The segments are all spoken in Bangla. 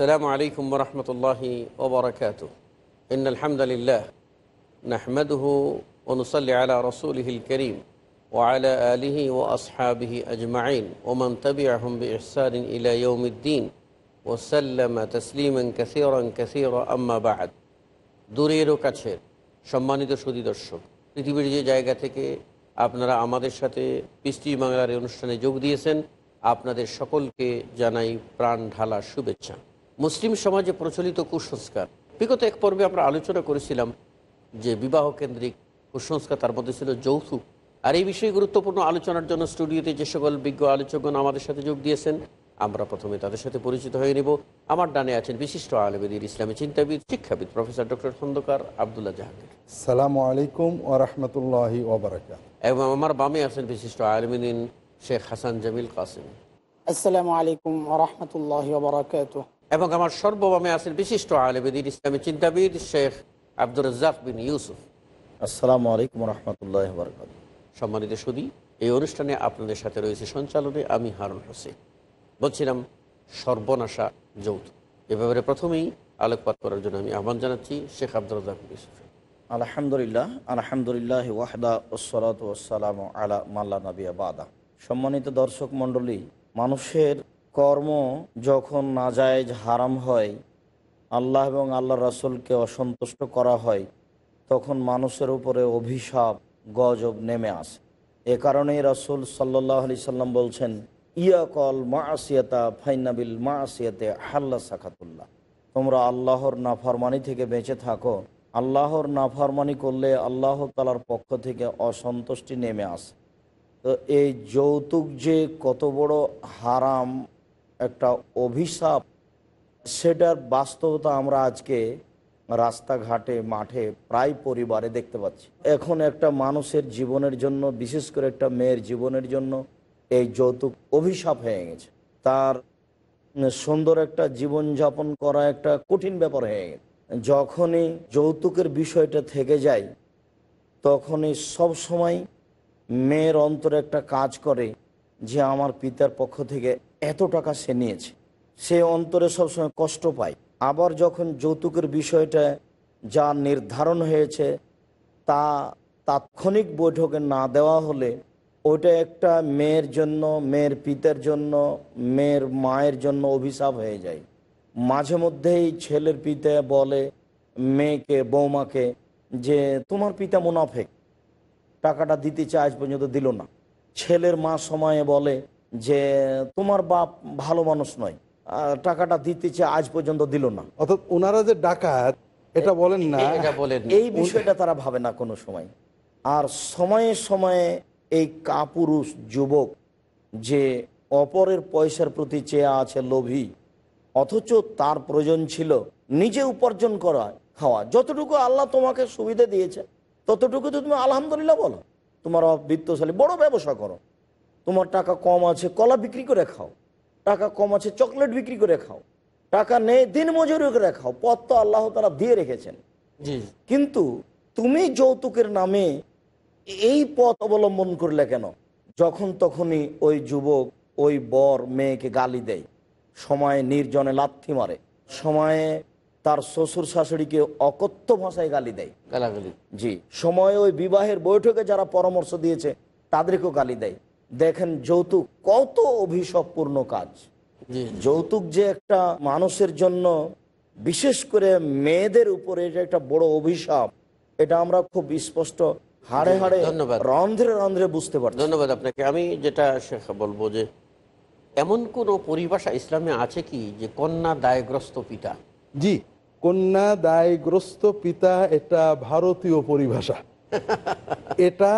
আসসালামু আলাইকুম রহমতুল্লাহি ওবরাকাত ইন আলহামদুলিল্লাহ নাহমদহু অনুসল্লি আলা রসুলহিল করিম ওয়ালা আলিহি ও আসহাবিহি আজমাইন ওমান তবি আহমবি ইহসান ইলা ইউমুদ্দিন ওসাল্লাম তসলিমন কাসিরন কাসির আম্মা বাহাদ দূরেরও কাছের সম্মানিত সুদী দর্শক পৃথিবীর যে জায়গা থেকে আপনারা আমাদের সাথে পৃষ্টি বাংলার অনুষ্ঠানে যোগ দিয়েছেন আপনাদের সকলকে জানাই প্রাণ ঢালা শুভেচ্ছা মুসলিম সমাজে প্রচলিত কুসংস্কার বিগত এক পর্বে আমরা আলোচনা করেছিলাম যে বিবাহ কেন্দ্রিক কুসংস্কার তার মধ্যে ছিল যৌথুক আর এই বিষয়ে গুরুত্বপূর্ণ আলোচনার জন্য স্টুডিওতে যে সকল বিজ্ঞ আলোচকগণ আমাদের সাথে যোগ দিয়েছেন আমরা প্রথমে তাদের সাথে পরিচিত হয়ে নেব আমার ডানে আছেন বিশিষ্ট আলমেদির ইসলামী চিন্তাবিদ শিক্ষাবিদ প্রফেসর ডক্টর খন্দকার আবদুল্লাহ জাহাঙ্গীর সালাম আলাইকুম ও রহমতুল্লাহ এবং আমার বামে আছেন বিশিষ্ট আলমেদিন শেখ হাসান জামিল কাসিম আসসালামু আলাইকুম ওরহমতুল্লাহ এবং আমার সর্ববামে আছেন বিশিষ্ট আলমদিন ইসলামী চিন্তাবিদ শেখ আব্দুর রাজ্জাক বিন ইউসুফ আসসালামু আলাইকুম রহমতুল্লাহ সম্মানিত সুদী এই অনুষ্ঠানে আপনাদের সাথে রয়েছে সঞ্চালনে আমি হারুন হোসেন বলছিলাম সর্বনাশা যৌথ এ ব্যাপারে প্রথমেই আলোকপাত করার জন্য আমি আহ্বান জানাচ্ছি শেখ আব্দুর রাজ্জাক বিন ইউসুফ আলহামদুলিল্লাহ আলহামদুলিল্লাহ ওয়াহদা ওসলাত ওসালাম আলা মাল্লা নবী বাদা সম্মানিত দর্শক মণ্ডলী মানুষের কর্ম যখন নাজায়জ হারাম হয় আল্লাহ এবং আল্লাহ রাসুলকে অসন্তুষ্ট করা হয় তখন মানুষের উপরে অভিশাপ গজব নেমে আসে এ কারণেই রাসুল সাল্লাহ আলি সাল্লাম বলছেন ইয়াকল মা আসিয়াতা ফাইনাবিল মা আসিয়াতে হাল্লা সাখাতুল্লাহ তোমরা আল্লাহর নাফরমানি থেকে বেঁচে থাকো আল্লাহর নাফরমানি করলে আল্লাহ তালার পক্ষ থেকে অসন্তুষ্টি নেমে আসে তো এই যৌতুক যে কত বড় হারাম একটা অভিশাপ সেটার বাস্তবতা আমরা আজকে রাস্তাঘাটে মাঠে প্রায় পরিবারে দেখতে পাচ্ছি এখন একটা মানুষের জীবনের জন্য বিশেষ করে একটা মেয়ের জীবনের জন্য এই যৌতুক অভিশাপ হয়ে গেছে তার সুন্দর একটা জীবনযাপন করা একটা কঠিন ব্যাপার হয়ে গেছে যখনই যৌতুকের বিষয়টা থেকে যায় তখনই সব সময় মেয়ের অন্তরে একটা কাজ করে যে আমার পিতার পক্ষ থেকে এত টাকা সে নিয়েছে সে অন্তরে সবসময় কষ্ট পায় আবার যখন যৌতুকের বিষয়টা যা নির্ধারণ হয়েছে তা তাৎক্ষণিক বৈঠকে না দেওয়া হলে ওটা একটা মেয়ের জন্য মেয়ের পিতার জন্য মেয়ের মায়ের জন্য অভিশাপ হয়ে যায় মাঝে মধ্যেই ছেলের পিতা বলে মেয়েকে বৌমাকে যে তোমার পিতা মুনাফেক টাকাটা দিতে চায় আজ পর্যন্ত দিল না ছেলের মা সময়ে বলে যে তোমার বাপ ভালো মানুষ নয় টাকাটা দিতে চেয়ে আজ পর্যন্ত দিল না অর্থাৎ ওনারা যে ডাকাত এটা বলেন না এই বিষয়টা তারা ভাবে না কোনো সময় আর সময়ে সময়ে এই কাপুরুষ যুবক যে অপরের পয়সার প্রতি চেয়ে আছে লোভী অথচ তার প্রয়োজন ছিল নিজে উপার্জন করা খাওয়া যতটুকু আল্লাহ তোমাকে সুবিধা দিয়েছে ততটুকু তো তুমি আলহামদুলিল্লাহ বলো তোমার বৃত্তশালী বড় ব্যবসা করো তোমার টাকা কম আছে কলা বিক্রি করে খাও টাকা কম আছে চকলেট বিক্রি করে খাও টাকা নেই দিন মজুরি করে খাও পথ তো আল্লাহ তারা দিয়ে রেখেছেন কিন্তু তুমি যৌতুকের নামে এই পথ অবলম্বন করলে কেন যখন তখনই ওই যুবক ওই বর মেয়েকে গালি দেয় সময়ে নির্জনে লাথি মারে সময়ে তার শ্বশুর শাশুড়িকে অকথ্য ভাষায় গালি দেয় গালাগালি জি সময়ে ওই বিবাহের বৈঠকে যারা পরামর্শ দিয়েছে তাদেরকেও গালি দেয় দেখেন যৌতুক কত অভিশপূর্ণ কাজ যৌতুক যে একটা মানুষের জন্য বিশেষ করে মেয়েদের উপরে যে একটা বড় অভিশাপ এটা আমরা খুব স্পষ্ট হাড়ে হাড়ে ধন্যবাদ রন্ধ্রে রন্ধ্রে বুঝতে পারছি ধন্যবাদ আপনাকে আমি যেটা বলবো যে এমন কোনো পরিভাষা ইসলামে আছে কি যে কন্যা দায়গ্রস্ত পিতা জি কন্যা দায়গ্রস্ত পিতা এটা ভারতীয় পরিভাষা এটা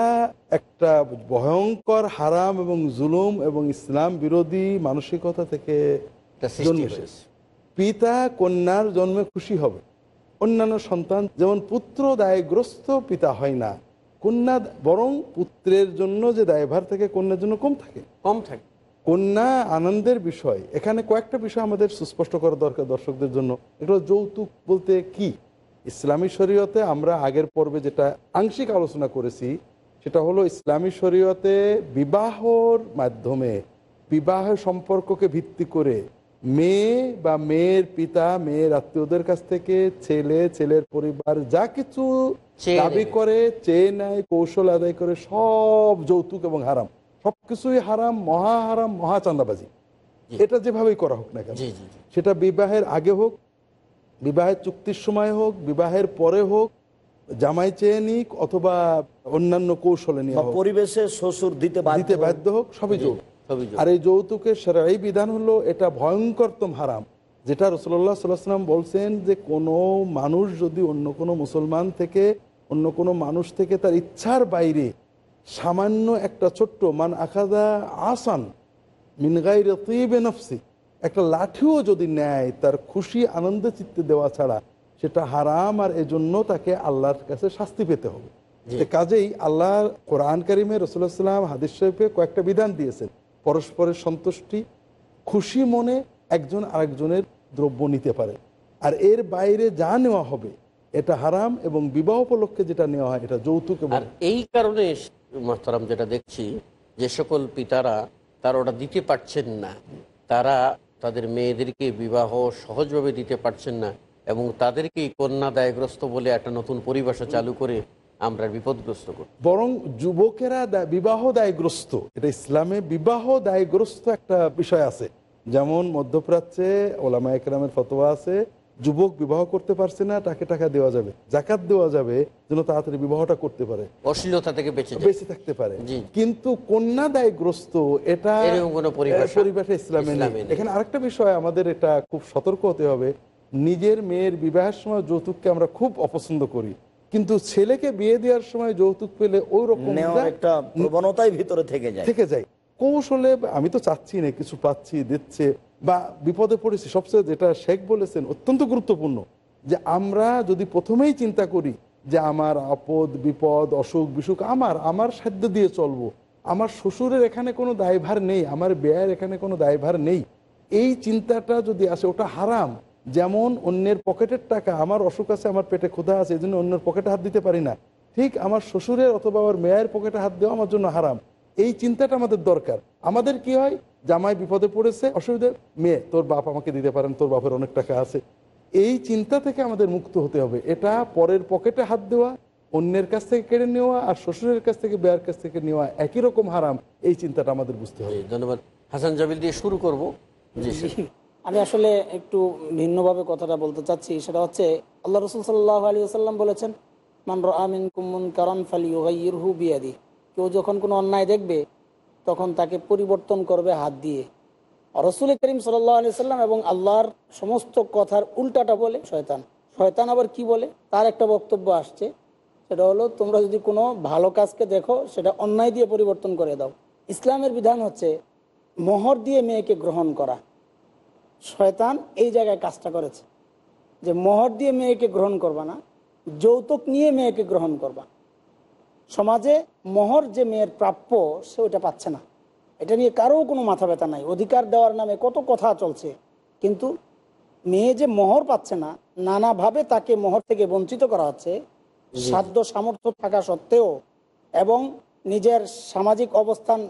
একটা ভয়ঙ্কর হারাম এবং জুলুম এবং ইসলাম বিরোধী মানসিকতা থেকে পিতা কন্যার জন্মে খুশি হবে অন্যান্য সন্তান যেমন পুত্র দায়গ্রস্ত পিতা হয় না কন্যা বরং পুত্রের জন্য যে দায়ভার থাকে কন্যার জন্য কম থাকে কম থাকে কন্যা আনন্দের বিষয় এখানে কয়েকটা বিষয় আমাদের সুস্পষ্ট করা দরকার দর্শকদের জন্য এগুলো যৌতুক বলতে কি ইসলামী শরীয়তে আমরা আগের পর্বে যেটা আংশিক আলোচনা করেছি সেটা হলো ইসলামী শরীয়তে বিবাহর মাধ্যমে বিবাহ সম্পর্ককে ভিত্তি করে মেয়ে বা মেয়ের পিতা মেয়ের আত্মীয়দের কাছ থেকে ছেলে ছেলের পরিবার যা কিছু দাবি করে চেয়ে নেয় কৌশল আদায় করে সব যৌতুক এবং হারাম সবকিছুই হারাম মহা হারাম মহা চান্দাবাজি এটা যেভাবেই করা হোক না কেন সেটা বিবাহের আগে হোক বিবাহের চুক্তির সময় হোক বিবাহের পরে হোক জামাই চেয়ে নিক অথবা অন্যান্য কৌশলে নিয়ে পরিবেশে শ্বশুর দিতে দিতে বাধ্য হোক সবই যৌতুক আর এই যৌতুকের সেরা এই বিধান হলো এটা ভয়ঙ্করতম হারাম যেটা রসল্লা সাল্লাম বলছেন যে কোনো মানুষ যদি অন্য কোনো মুসলমান থেকে অন্য কোনো মানুষ থেকে তার ইচ্ছার বাইরে সামান্য একটা ছোট্ট মান আখাদা আসান মিনগাই রতিবে নফসিক একটা লাঠিও যদি নেয় তার খুশি আনন্দে চিত্তে দেওয়া ছাড়া সেটা হারাম আর এজন্য তাকে আল্লাহর কাছে শাস্তি পেতে হবে কাজেই আল্লাহ কোরআন কারিমে রসুল্লাহাম হাদিস শরীফে কয়েকটা বিধান দিয়েছেন পরস্পরের সন্তুষ্টি খুশি মনে একজন আরেকজনের দ্রব্য নিতে পারে আর এর বাইরে যা নেওয়া হবে এটা হারাম এবং বিবাহ উপলক্ষে যেটা নেওয়া হয় এটা যৌতুক আর এই কারণে মাস্তারাম যেটা দেখছি যে সকল পিতারা তার ওটা দিতে পারছেন না তারা তাদের মেয়েদেরকে বিবাহ সহজভাবে দিতে পারছেন না এবং তাদেরকেই কন্যা দায়গ্রস্ত বলে একটা নতুন পরিভাষা চালু করে আমরা বিপদগ্রস্ত করি বরং যুবকেরা বিবাহ দায়গ্রস্ত এটা ইসলামে বিবাহ দায়গ্রস্ত একটা বিষয় আছে যেমন মধ্যপ্রাচ্যে ওলামা একরামের ফতোয়া আছে যুবক বিবাহ করতে পারছে না তাকে টাকা দেওয়া যাবে জাকাত দেওয়া যাবে যেন তাড়াতাড়ি বিবাহটা করতে পারে অশ্লীলতা থেকে বেঁচে বেঁচে থাকতে পারে কিন্তু কন্যা দায়গ্রস্ত এটা পরিবেশে ইসলামে নেই এখানে আরেকটা বিষয় আমাদের এটা খুব সতর্ক হতে হবে নিজের মেয়ের বিবাহের সময় যৌতুককে আমরা খুব অপছন্দ করি কিন্তু ছেলেকে বিয়ে দেওয়ার সময় যৌতুক পেলে ওই রকম একটা প্রবণতাই ভিতরে থেকে যায় থেকে যায় কৌশলে আমি তো চাচ্ছি না কিছু পাচ্ছি দিচ্ছে বা বিপদে পড়েছি সবচেয়ে যেটা শেখ বলেছেন অত্যন্ত গুরুত্বপূর্ণ যে আমরা যদি প্রথমেই চিন্তা করি যে আমার আপদ বিপদ অসুখ বিসুখ আমার আমার সাধ্য দিয়ে চলবো আমার শ্বশুরের এখানে কোনো দায়ভার নেই আমার ব্যয়ের এখানে কোনো দায়ভার নেই এই চিন্তাটা যদি আসে ওটা হারাম যেমন অন্যের পকেটের টাকা আমার অসুখ আছে আমার পেটে ক্ষুধা আছে এই জন্য অন্যের পকেটে হাত দিতে পারি না ঠিক আমার শ্বশুরের অথবা আমার মেয়ের পকেটে হাত দেওয়া আমার জন্য হারাম এই চিন্তাটা আমাদের দরকার আমাদের কি হয় জামাই বিপদে পড়েছে অসুবিধে মেয়ে তোর বাপ আমাকে দিতে পারেন তোর বাপের অনেক টাকা আছে এই চিন্তা থেকে আমাদের মুক্ত হতে হবে এটা পরের পকেটে হাত দেওয়া অন্যের কাছ থেকে কেড়ে নেওয়া আর শ্বশুরের কাছ থেকে বেয়ার কাছ থেকে নেওয়া একই রকম হারাম এই চিন্তাটা আমাদের বুঝতে হবে ধন্যবাদ হাসান জাবিল দিয়ে শুরু করবো আমি আসলে একটু ভিন্নভাবে কথাটা বলতে চাচ্ছি সেটা হচ্ছে আল্লাহ রসুল সাল্লাহ আলী আসাল্লাম বলেছেন মান রামিন কুমুন কারান ফালি বিয়াদি কেউ যখন কোনো অন্যায় দেখবে তখন তাকে পরিবর্তন করবে হাত দিয়ে রসুল করিম সাল্লি সাল্লাম এবং আল্লাহর সমস্ত কথার উল্টাটা বলে শয়তান শয়তান আবার কি বলে তার একটা বক্তব্য আসছে সেটা হলো তোমরা যদি কোনো ভালো কাজকে দেখো সেটা অন্যায় দিয়ে পরিবর্তন করে দাও ইসলামের বিধান হচ্ছে মোহর দিয়ে মেয়েকে গ্রহণ করা শয়তান এই জায়গায় কাজটা করেছে যে মোহর দিয়ে মেয়েকে গ্রহণ করবা না যৌতুক নিয়ে মেয়েকে গ্রহণ করবা সমাজে মোহর যে মেয়ের প্রাপ্য সে ওইটা পাচ্ছে না এটা নিয়ে কারো কোনো মাথা ব্যথা নাই অধিকার দেওয়ার নামে কত কথা চলছে কিন্তু মেয়ে যে মোহর পাচ্ছে না নানাভাবে তাকে মোহর থেকে বঞ্চিত করা হচ্ছে সাধ্য সামর্থ্য থাকা সত্ত্বেও এবং নিজের সামাজিক অবস্থান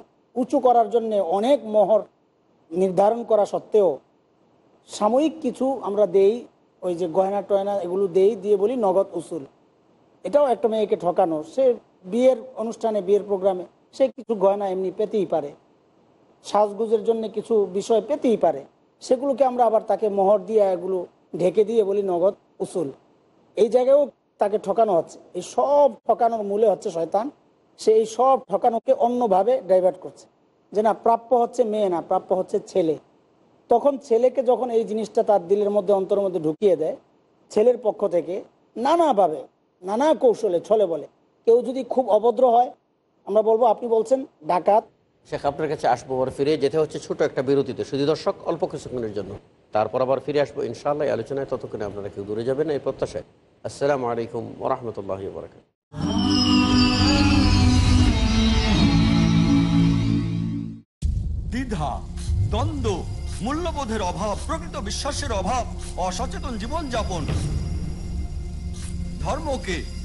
উঁচু করার জন্যে অনেক মোহর নির্ধারণ করা সত্ত্বেও সাময়িক কিছু আমরা দেই ওই যে গয়না টয়না এগুলো দেই দিয়ে বলি নগদ উসুল এটাও একটা মেয়েকে ঠকানো সে বিয়ের অনুষ্ঠানে বিয়ের প্রোগ্রামে সে কিছু গয়না এমনি পেতেই পারে সাজগুজের জন্য কিছু বিষয় পেতেই পারে সেগুলোকে আমরা আবার তাকে মোহর দিয়ে এগুলো ঢেকে দিয়ে বলি নগদ উসুল এই জায়গায়ও তাকে ঠকানো হচ্ছে এই সব ঠকানোর মূলে হচ্ছে শয়তান সে এই সব ঠকানোকে অন্যভাবে ডাইভার্ট করছে যে না প্রাপ্য হচ্ছে মেয়ে না প্রাপ্য হচ্ছে ছেলে তখন ছেলেকে যখন এই জিনিসটা তার দিলের মধ্যে অন্তর মধ্যে ঢুকিয়ে দেয় ছেলের পক্ষ থেকে নানাভাবে নানা কৌশলে ছলে বলে কেউ যদি খুব অভদ্র হয় আমরা বলবো আপনি বলছেন ডাকাত শেখ আপনার কাছে আসবো আবার ফিরে যেতে হচ্ছে ছোট একটা বিরতিতে শুধু দর্শক অল্প কিছুক্ষণের জন্য তারপর আবার ফিরে আসবো ইনশাআল্লাহ আলোচনায় ততক্ষণে আপনারা কেউ দূরে যাবেন এই প্রত্যাশায় আসসালামু আলাইকুম ওরহমতুল্লাহ দ্বিধা দ্বন্দ্ব মূল্যবোধের অভাব প্রকৃত বিশ্বাসের অভাব অসচেতন জীবনযাপন ধর্মকে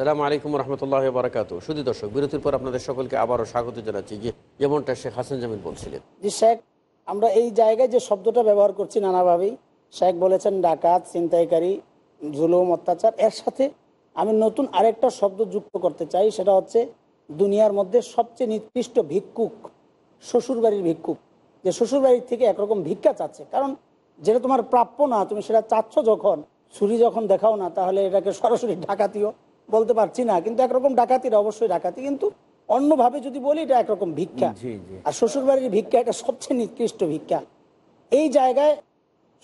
সালাম আলাইকুম রহমতুল্লাহ বারাকাত শুধু দর্শক বিরতির পর আপনাদের সকলকে আবারও স্বাগত জানাচ্ছি যে যেমনটা শেখ হাসান জামিল বলছিলেন জি শেখ আমরা এই জায়গায় যে শব্দটা ব্যবহার করছি নানাভাবেই শেখ বলেছেন ডাকাত ছিনতাইকারী জুলুম অত্যাচার এর সাথে আমি নতুন আরেকটা শব্দ যুক্ত করতে চাই সেটা হচ্ছে দুনিয়ার মধ্যে সবচেয়ে নিকৃষ্ট ভিক্ষুক শ্বশুরবাড়ির ভিক্ষুক যে শ্বশুরবাড়ির থেকে একরকম ভিক্ষা চাচ্ছে কারণ যেটা তোমার প্রাপ্য না তুমি সেটা চাচ্ছ যখন ছুরি যখন দেখাও না তাহলে এটাকে সরাসরি ডাকাতিও বলতে পারছি না কিন্তু একরকম ডাকাতির অবশ্যই ডাকাতি কিন্তু অন্যভাবে যদি বলি এটা একরকম ভিক্ষা আর শ্বশুরবাড়ির ভিক্ষা এটা সবচেয়ে নিকৃষ্ট ভিক্ষা এই জায়গায়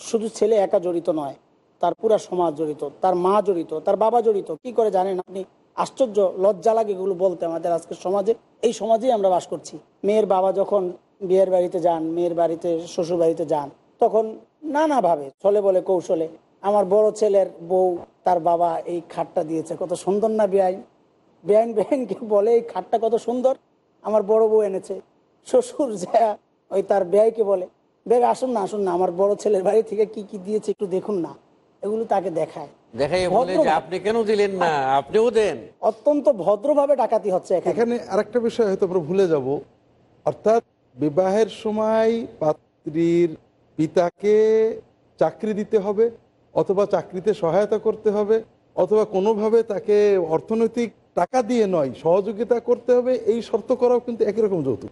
শুধু ছেলে একা জড়িত নয় তার পুরো সমাজ জড়িত তার মা জড়িত তার বাবা জড়িত কি করে জানেন আপনি আশ্চর্য লজ্জা লাগে এগুলো বলতে আমাদের আজকের সমাজে এই সমাজেই আমরা বাস করছি মেয়ের বাবা যখন বিয়ের বাড়িতে যান মেয়ের বাড়িতে শ্বশুর বাড়িতে যান তখন নানাভাবে ছলে বলে কৌশলে আমার বড় ছেলের বউ তার বাবা এই খাটটা দিয়েছে কত সুন্দর না বেআইন বেআইন বেআইনকে বলে এই খাটটা কত সুন্দর আমার বড় বউ এনেছে শ্বশুর যা ওই তার ব্যয়কে বলে বেগ আসুন না আসুন না আমার বড় ছেলের বাড়ি থেকে কি কি দিয়েছে একটু দেখুন না এগুলো তাকে দেখায় অত্যন্ত ভদ্রভাবে ডাকাতি হচ্ছে এখানে আরেকটা বিষয় হয়তো ভুলে অর্থাৎ বিবাহের সময় পাত্রীর পিতাকে চাকরি দিতে হবে অথবা চাকরিতে সহায়তা করতে হবে অথবা কোনোভাবে তাকে অর্থনৈতিক টাকা দিয়ে নয় সহযোগিতা করতে হবে এই শর্ত করাও কিন্তু একই রকম যৌতুক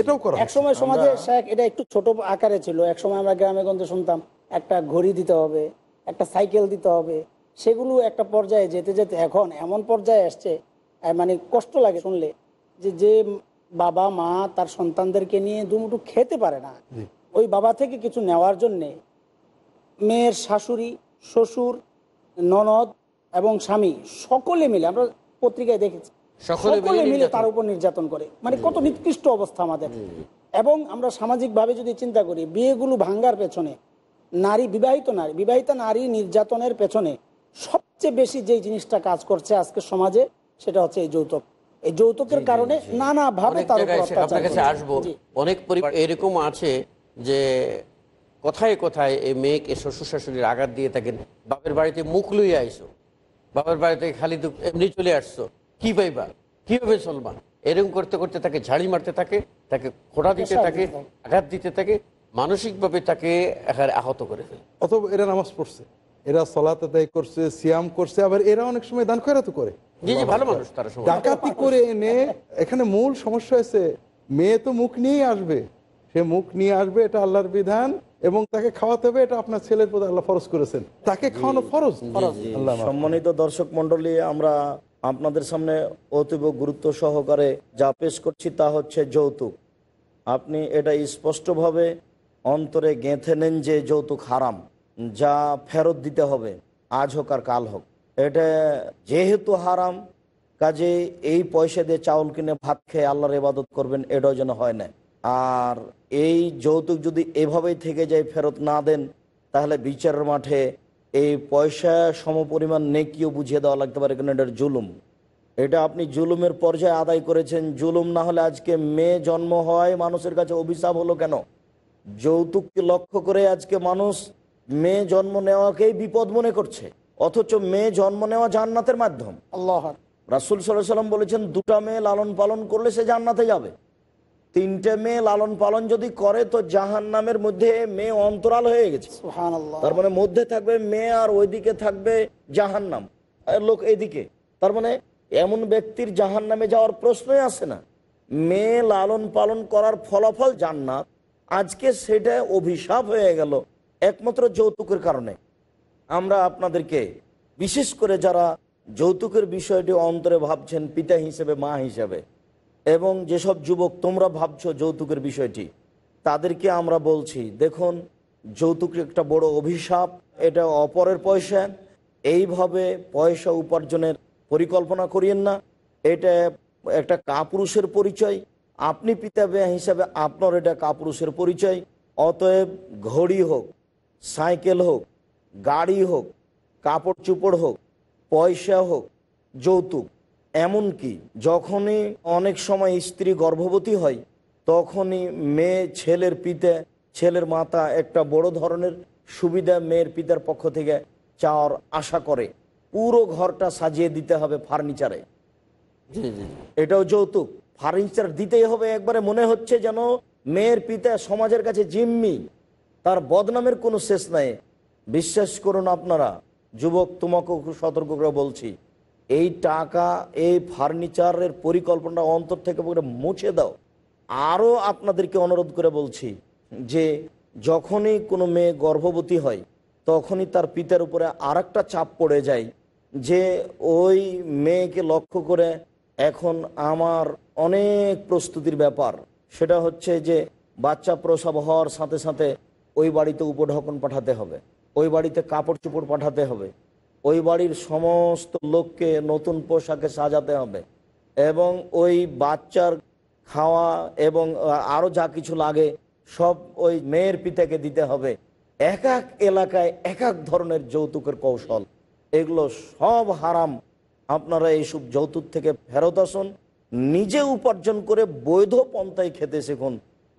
এটাও করা এক সময় সমাজে এটা একটু ছোট আকারে ছিল এক সময় আমরা গ্রামে গঞ্জে শুনতাম একটা ঘড়ি দিতে হবে একটা সাইকেল দিতে হবে সেগুলো একটা পর্যায়ে যেতে যেতে এখন এমন পর্যায়ে আসছে মানে কষ্ট লাগে শুনলে যে যে বাবা মা তার সন্তানদেরকে নিয়ে দুমুটু খেতে পারে না ওই বাবা থেকে কিছু নেওয়ার জন্যে মেয়ের শাশুড়ি শ্বশুর ননদ এবং স্বামী সকলে মিলে আমরা পত্রিকায় দেখেছি সকলে মিলে তার উপর নির্যাতন করে মানে কত নিকৃষ্ট অবস্থা আমাদের এবং আমরা সামাজিকভাবে যদি চিন্তা করি বিয়েগুলো ভাঙ্গার পেছনে নারী বিবাহিত নারী বিবাহিতা নারী নির্যাতনের পেছনে সবচেয়ে বেশি যে জিনিসটা কাজ করছে আজকে সমাজে সেটা হচ্ছে এই যৌতুক এই যৌতুকের কারণে নানাভাবে তার উপর অত্যাচার কাছে আসবো অনেক এরকম আছে যে কোথায় কোথায় এই মেয়েকে শ্বশুর শাশুড়ির আঘাত দিয়ে থাকেন বাপের বাড়িতে মুখ লইয়া আইসো বাপের বাড়িতে খালি দু এমনি চলে আসছো কি পাইবা কীভাবে চলবা এরকম করতে করতে তাকে ঝাড়ি মারতে থাকে তাকে খোঁড়া দিতে থাকে আঘাত দিতে থাকে মানসিকভাবে তাকে এখানে আহত করে ফেলে অথবা এরা নামাজ পড়ছে এরা সলাতে আদায় করছে সিয়াম করছে আবার এরা অনেক সময় দান খয়রাত করে ডাকাতি করে এনে এখানে মূল সমস্যা হয়েছে মেয়ে তো মুখ নিয়েই আসবে সে মুখ নিয়ে আসবে এটা আল্লাহর বিধান এবং তাকে খাওয়াতে হবে এটা আপনার ছেলের প্রতি আল্লাহ ফরজ করেছেন তাকে খাওয়ানো ফরজ সম্মানিত দর্শক মন্ডলী আমরা আপনাদের সামনে অতীব গুরুত্ব সহকারে যা পেশ করছি তা হচ্ছে যৌতুক আপনি এটা স্পষ্টভাবে অন্তরে গেঁথে নেন যে যৌতুক হারাম যা ফেরত দিতে হবে আজ হোক আর কাল হোক এটা যেহেতু হারাম কাজে এই পয়সা দিয়ে চাউল কিনে ভাত খেয়ে আল্লাহর ইবাদত করবেন এটাও যেন হয় না আর এই যৌতুক যদি এভাবেই থেকে যায় ফেরত না দেন তাহলে বিচারের মাঠে এই পয়সা সমপরিমাণ নেকিও বুঝিয়ে দেওয়া লাগতে পারে কারণ এটার জুলুম এটা আপনি জুলুমের পর্যায়ে আদায় করেছেন জুলুম না হলে আজকে মেয়ে জন্ম হয় মানুষের কাছে অভিশাপ হলো কেন যৌতুককে লক্ষ্য করে আজকে মানুষ মেয়ে জন্ম নেওয়াকেই বিপদ মনে করছে অথচ মেয়ে জন্ম নেওয়া জান্নাতের মাধ্যম আল্লাহ রাসুল সাল্লাম বলেছেন দুটা মেয়ে লালন পালন করলে সে জান্নাতে যাবে তিনটে মেয়ে লালন পালন যদি করে তো জাহান নামের মধ্যে মেয়ে অন্তরাল হয়ে গেছে তার মানে মধ্যে থাকবে মেয়ে আর ওইদিকে থাকবে জাহান নাম লোক এদিকে তার মানে এমন ব্যক্তির জাহান নামে যাওয়ার প্রশ্নই আসে না মেয়ে লালন পালন করার ফলাফল জান্নাত আজকে সেটা অভিশাপ হয়ে গেল একমাত্র যৌতুকের কারণে আমরা আপনাদেরকে বিশেষ করে যারা যৌতুকের বিষয়টি অন্তরে ভাবছেন পিতা হিসেবে মা হিসেবে এবং যেসব যুবক তোমরা ভাবছ যৌতুকের বিষয়টি তাদেরকে আমরা বলছি দেখুন যৌতুক একটা বড় অভিশাপ এটা অপরের পয়সা এইভাবে পয়সা উপার্জনের পরিকল্পনা করিয়েন না এটা একটা কাপুরুষের পরিচয় আপনি পিতা হিসাবে আপনার এটা কাপুরুষের পরিচয় অতএব ঘড়ি হোক সাইকেল হোক গাড়ি হোক কাপড় চুপড় হোক পয়সা হোক যৌতুক এমনকি যখনই অনেক সময় স্ত্রী গর্ভবতী হয় তখনই মেয়ে ছেলের পিতা ছেলের মাতা একটা বড় ধরনের সুবিধা মেয়ের পিতার পক্ষ থেকে চাওয়ার আশা করে পুরো ঘরটা সাজিয়ে দিতে হবে ফার্নিচারে এটাও যৌতুক ফার্নিচার দিতেই হবে একবারে মনে হচ্ছে যেন মেয়ের পিতা সমাজের কাছে জিম্মি তার বদনামের কোনো শেষ নাই বিশ্বাস করুন আপনারা যুবক তোমাকে সতর্ক করে বলছি এই টাকা এই ফার্নিচারের পরিকল্পনা অন্তর থেকে মুছে দাও আরও আপনাদেরকে অনুরোধ করে বলছি যে যখনই কোনো মেয়ে গর্ভবতী হয় তখনই তার পিতার উপরে আর চাপ পড়ে যায় যে ওই মেয়েকে লক্ষ্য করে এখন আমার অনেক প্রস্তুতির ব্যাপার সেটা হচ্ছে যে বাচ্চা প্রসব হওয়ার সাথে সাথে ওই বাড়িতে উপঢকন পাঠাতে হবে ওই বাড়িতে কাপড় চোপড় পাঠাতে হবে ওই বাড়ির সমস্ত লোককে নতুন পোশাকে সাজাতে হবে এবং ওই বাচ্চার খাওয়া এবং আরও যা কিছু লাগে সব ওই মেয়ের পিতাকে দিতে হবে এক এক এলাকায় এক এক ধরনের যৌতুকের কৌশল এগুলো সব হারাম আপনারা এইসব যৌতুক থেকে ফেরত আসুন নিজে উপার্জন করে বৈধ পন্থায় খেতে শিখুন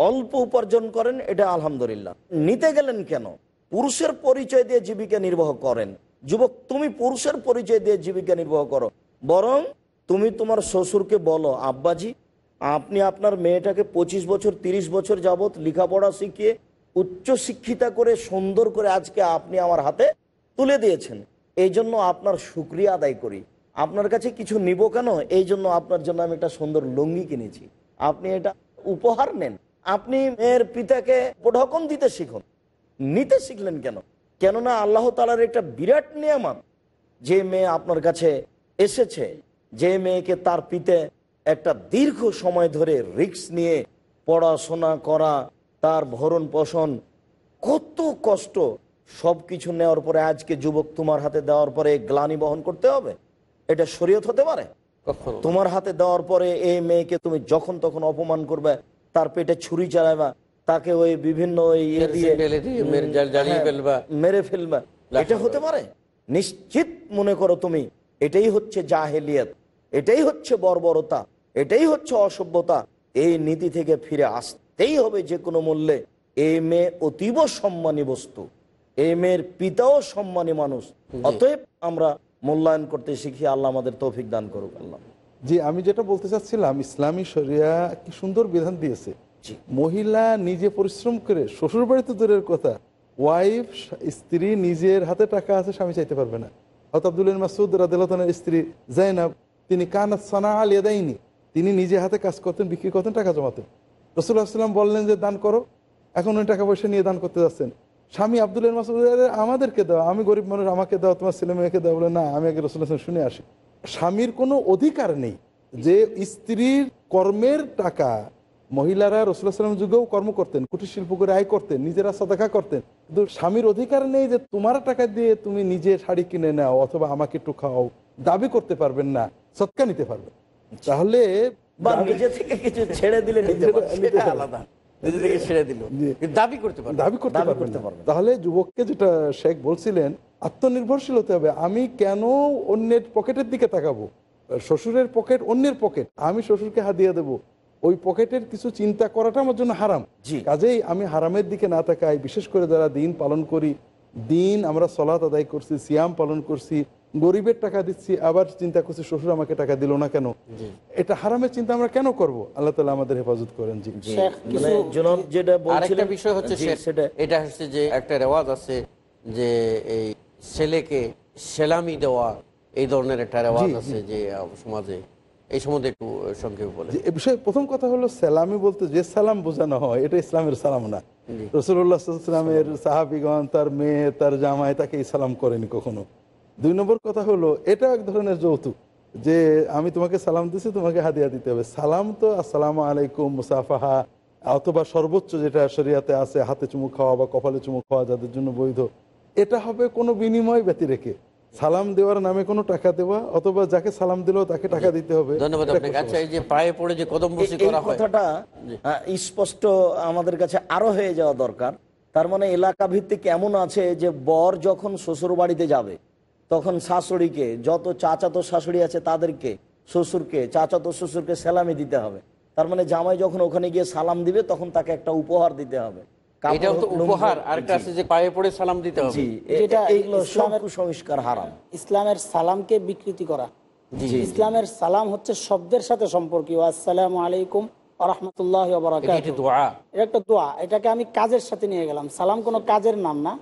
অল্প উপার্জন করেন এটা আলহামদুলিল্লাহ নিতে গেলেন কেন পুরুষের পরিচয় দিয়ে জীবিকা নির্বাহ করেন যুবক তুমি পুরুষের পরিচয় দিয়ে জীবিকা নির্বাহ করো বরং তুমি তোমার শ্বশুরকে বলো আব্বাজি আপনি আপনার মেয়েটাকে ২৫ বছর ৩০ বছর যাবৎ লেখাপড়া শিখিয়ে উচ্চ শিক্ষিতা করে সুন্দর করে আজকে আপনি আমার হাতে তুলে দিয়েছেন এই জন্য আপনার সুক্রিয়া আদায় করি আপনার কাছে কিছু নিব কেন এই জন্য আপনার জন্য আমি একটা সুন্দর লুঙ্গি কিনেছি আপনি এটা উপহার নেন আপনি মেয়ের পিতাকে প্রঢকন দিতে শিখুন নিতে শিখলেন কেন কেননা আল্লাহ তালার একটা বিরাট নিয়ামত যে মেয়ে আপনার কাছে এসেছে যে মেয়েকে তার পিতে একটা দীর্ঘ সময় ধরে রিক্স নিয়ে পড়াশোনা করা তার ভরণ পোষণ কত কষ্ট সব কিছু নেওয়ার পরে আজকে যুবক তোমার হাতে দেওয়ার পরে গ্লানি বহন করতে হবে এটা শরীয়ত হতে পারে তোমার হাতে দেওয়ার পরে এই মেয়েকে তুমি যখন তখন অপমান করবে তার পেটে ছুরি চালাবা তাকে ওই বিভিন্ন মেরে ফেলবা এটা হতে পারে নিশ্চিত মনে করো তুমি এটাই হচ্ছে জাহেলিয়াত এটাই হচ্ছে বর্বরতা এটাই হচ্ছে অসভ্যতা এই নীতি থেকে ফিরে আসতেই হবে যে কোনো মূল্যে এই মেয়ে অতীব সম্মানী বস্তু এই মেয়ের পিতাও সম্মানী মানুষ অতএব আমরা মূল্যায়ন করতে শিখি আল্লাহ আমাদের তৌফিক দান করুক আল্লাহ জি আমি যেটা বলতে চাচ্ছিলাম ইসলামী শরিয়া কি সুন্দর বিধান দিয়েছে মহিলা নিজে পরিশ্রম করে শ্বশুর বাড়িতে দূরের কথা ওয়াইফ স্ত্রী নিজের হাতে টাকা আছে স্বামী চাইতে পারবে না হত আব্দুল মাসুদ রাদিল্লাহনের স্ত্রী জাইনাব তিনি কানা সানা আলিয়া দেয়নি তিনি নিজে হাতে কাজ করতেন বিক্রি করতেন টাকা জমাতেন রসুল্লাহ সাল্লাম বললেন যে দান করো এখন উনি টাকা পয়সা নিয়ে দান করতে যাচ্ছেন স্বামী আব্দুল মাসুদ আমাদেরকে দাও আমি গরিব মানুষ আমাকে দাও তোমার ছেলে মেয়েকে দাও বলে না আমি আগে রসুল্লাহ শুনে আসি স্বামীর কোনো অধিকার নেই যে স্ত্রীর কর্মের টাকা মহিলারা রসুলাম যুগেও কর্ম করতেন কুটির শিল্প করে আয় করতেন নিজেরা সদাকা করতেন কিন্তু স্বামীর অধিকার নেই যে তোমার টাকা দিয়ে তুমি নিজে শাড়ি কিনে নাও অথবা আমাকে একটু খাও দাবি করতে পারবেন না সৎকা নিতে পারবেন তাহলে তাহলে যুবককে যেটা শেখ বলছিলেন আত্মনির্ভরশীল হতে হবে আমি কেন অন্যের পকেটের দিকে তাকাবো শ্বশুরের পকেট অন্যের পকেট আমি শ্বশুরকে হাত দিয়ে দেবো ওই পকেটের কিছু চিন্তা করাটা আমার জন্য হারাম কাজেই আমি হারামের দিকে না তাকাই বিশেষ করে যারা দিন পালন করি দিন আমরা সলাত আদায় করছি সিয়াম পালন করছি গরিবের টাকা দিচ্ছি আবার চিন্তা করছি শ্বশুর আমাকে টাকা দিল না কেন এটা হারামের চিন্তা আমরা কেন করব আল্লাহ তালা আমাদের হেফাজত করেন মানে যেটা বিষয় হচ্ছে সেটা এটা হচ্ছে যে একটা রেওয়াজ আছে যে এই ছেলেকে সেলামি দেওয়া এই ধরনের একটা রেওয়াজ আছে যে সমাজে এই সম্বন্ধে একটু সংক্ষেপে বলে এ বিষয়ে প্রথম কথা হলো সালামি বলতে যে সালাম বোঝানো হয় এটা ইসলামের সালাম না রসুল্লাহামের সাহাবিগণ তার মেয়ে তার জামাই তাকে ইসলাম করেনি কখনো দুই নম্বর কথা হলো এটা এক ধরনের যৌতুক যে আমি তোমাকে সালাম দিছি তোমাকে হাদিয়া দিতে হবে সালাম তো আসসালাম আলাইকুম মুসাফাহা অথবা সর্বোচ্চ যেটা শরিয়াতে আছে হাতে চুমুক খাওয়া বা কপালে চুমুক খাওয়া যাদের জন্য বৈধ এটা হবে কোনো বিনিময় ব্যতি রেখে সালাম দেওয়ার নামে কোনো টাকা দেওয়া অথবা যাকে সালাম দিলেও তাকে টাকা দিতে হবে ধন্যবাদ আচ্ছা, যে পায়ে পড়ে যে কদম করা কথাটা স্পষ্ট আমাদের কাছে আরো হয়ে যাওয়া দরকার তার মানে এলাকা ভিত্তিক এমন আছে যে বর যখন শ্বশুর বাড়িতে যাবে তখন শাশুড়িকে যত চাচাতো শাশুড়ি আছে তাদেরকে শ্বশুরকে চাচাতো শ্বশুরকে সালামি দিতে হবে তার মানে জামাই যখন ওখানে গিয়ে সালাম দিবে তখন তাকে একটা উপহার দিতে হবে ইসলামের সালামকে বিকৃতি করা ইসলামের সালাম হচ্ছে শব্দের সাথে সম্পর্কীয় আলাইকুম একটা দোয়া এটাকে আমি কাজের সাথে নিয়ে গেলাম সালাম কোনো কাজের নাম না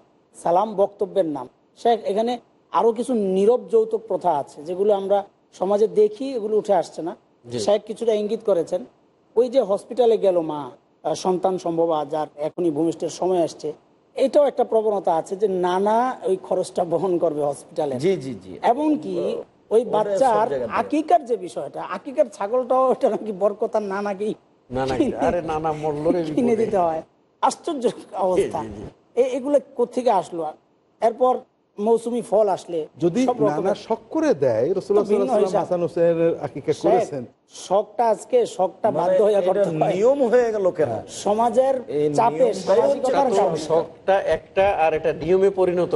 সালাম বক্তব্যের নাম শেখ এখানে আরো কিছু নীরব যৌতুক প্রথা আছে যেগুলো আমরা সমাজে দেখি এগুলো উঠে আসছে না শেখ কিছুটা ইঙ্গিত করেছেন ওই যে হসপিটালে গেল মা সন্তান সম্ভব যার এখনই ভূমিষ্ঠের সময় আসছে এটাও একটা প্রবণতা আছে যে নানা ওই খরচটা বহন করবে হসপিটালে জি জি জি এমনকি ওই বাচ্চার আকিকার যে বিষয়টা আকিকার ছাগলটাও এটা নাকি বরকতার নানাকেই কিনে আশ্চর্য অবস্থা এগুলো কোথেকে আসলো এরপর মৌসুমি ফল আসলে যদি শখটা আজকে শখটা মানে বাধ্য হয়ে নিয়ম হয়ে গেল সমাজের চাপে শখটা একটা আর এটা নিয়মে পরিণত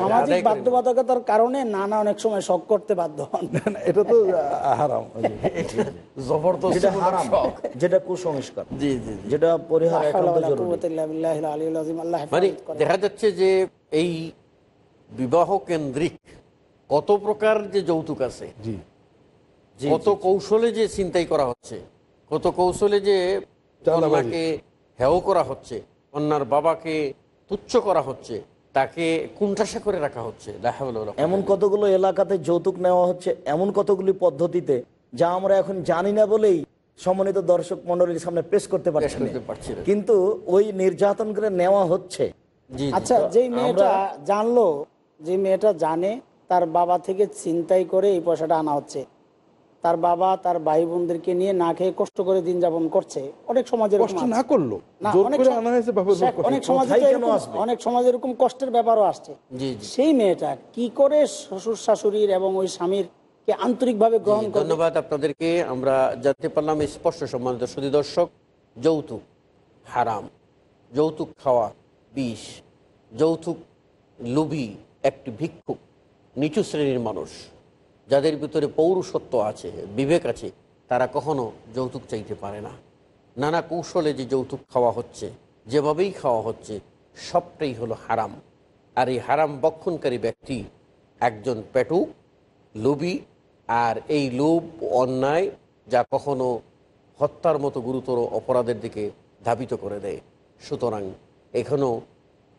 সামাজিক বাধ্যবাধকতার কারণে নানা অনেক সময় শখ করতে বাধ্য হন এটা তো হারাম জবরদস্ত যেটা কুসংস্কার জি জি যেটা পরিহার মানে দেখা যাচ্ছে যে এই বিবাহ কেন্দ্রিক কত প্রকার যে যৌতুক আছে জি কত কৌশলে যে চিন্তাই করা হচ্ছে কত কৌশলে যে কন্যাকে হেও করা হচ্ছে কন্যার বাবাকে তুচ্ছ করা হচ্ছে তাকে কুণ্ঠাসা করে রাখা হচ্ছে এমন কতগুলো এলাকাতে যৌতুক নেওয়া হচ্ছে এমন কতগুলি পদ্ধতিতে যা আমরা এখন জানি না বলেই সমন্বিত দর্শক মন্ডলীর সামনে পেশ করতে পারছি কিন্তু ওই নির্যাতন করে নেওয়া হচ্ছে আচ্ছা যেই মেয়েটা জানলো যে মেয়েটা জানে তার বাবা থেকে চিন্তাই করে এই পয়সাটা আনা হচ্ছে তার বাবা তার ভাই বোনদেরকে নিয়ে না খেয়ে কষ্ট করে দিন যাপন করছে অনেক সমাজে কষ্ট না করলো অনেক সমাজে অনেক সমাজে এরকম কষ্টের ব্যাপারও আসছে সেই মেয়েটা কি করে শ্বশুর শাশুড়ির এবং ওই স্বামীর আন্তরিকভাবে গ্রহণ ধন্যবাদ আপনাদেরকে আমরা জানতে পারলাম স্পষ্ট সম্মানিত সুদী যৌতুক হারাম যৌতুক খাওয়া বিষ যৌতুক লুভি একটি ভিক্ষুক নিচু শ্রেণীর মানুষ যাদের ভিতরে পৌরুষত্ব আছে বিবেক আছে তারা কখনো যৌতুক চাইতে পারে না নানা কৌশলে যে যৌতুক খাওয়া হচ্ছে যেভাবেই খাওয়া হচ্ছে সবটাই হলো হারাম আর এই হারাম বক্ষণকারী ব্যক্তি একজন পেটুক লোভী আর এই লোভ অন্যায় যা কখনো হত্যার মতো গুরুতর অপরাধের দিকে ধাবিত করে দেয় সুতরাং এখনও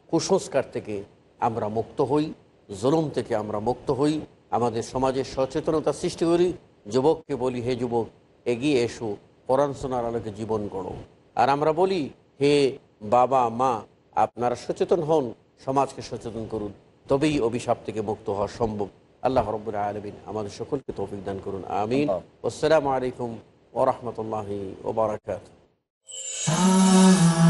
কুসংস্কার থেকে আমরা মুক্ত হই জুলুম থেকে আমরা মুক্ত হই আমাদের সমাজে সচেতনতা সৃষ্টি করি যুবককে বলি হে যুবক এগিয়ে এসো পরাণ শোনার আলোকে জীবন গড়ো আর আমরা বলি হে বাবা মা আপনারা সচেতন হন সমাজকে সচেতন করুন তবেই অভিশাপ থেকে মুক্ত হওয়া সম্ভব আল্লাহ রবুল্লা আলমিন আমাদের সকলকে তৌফিক দান করুন আমিন আসসালামু আলাইকুম ওরহমতুল্লাহ ওবরাকাত Ah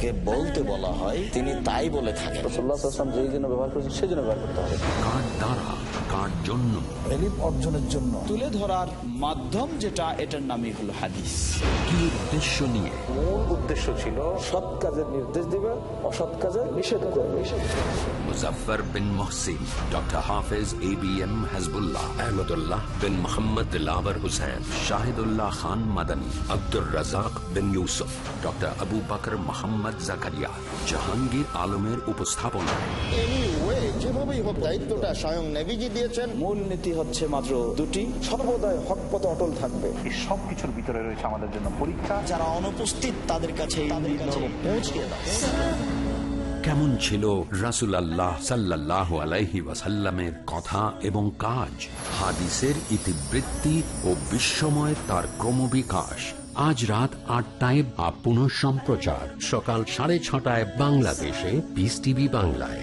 যাকে বলতে বলা হয় তিনি তাই বলে থাকেন রসুল্লাহাম যেই জন্য ব্যবহার করেছেন সেই জন্য ব্যবহার করতে হবে কার দ্বারা কার জন্য এলিম অর্জনের জন্য তুলে ধরার মাধ্যম যেটা এটার নামই হলো হাদিস কি উদ্দেশ্য নিয়ে মূল উদ্দেশ্য ছিল সৎ কাজের নির্দেশ দিবে অসৎ কাজে নিষেধ করবে মুজাফর বিন Mohsin doctor Hafez A B M Hasbullah Ahmadullah bin Mohammad Dilabar Hussain Shahidullah Khan Madani Abdur Razzak bin Yusuf doctor Abu Bakar Mohammad Zakaria Jahangir আলমের উপস্থাপনা যেভাবেই হোক দায়িত্বটা স্বয়ং নেভিজি দিয়েছেন মূল নীতি হচ্ছে মাত্র দুটি সর্বদাই হক পথে অটল থাকবে এই সব ভিতরে রয়েছে আমাদের জন্য পরীক্ষা যারা অনুপস্থিত তাদের কাছে পৌঁছিয়ে কেমন ছিল রাসুল আল্লাহ সাল্লাহ আলাইহি ওয়াসাল্লামের কথা এবং কাজ হাদিসের ইতিবৃত্তি ও বিশ্বময় তার ক্রমবিকাশ আজ রাত আটটায় বা পুনঃ সম্প্রচার সকাল সাড়ে ছটায় বাংলাদেশে পিস টিভি বাংলায়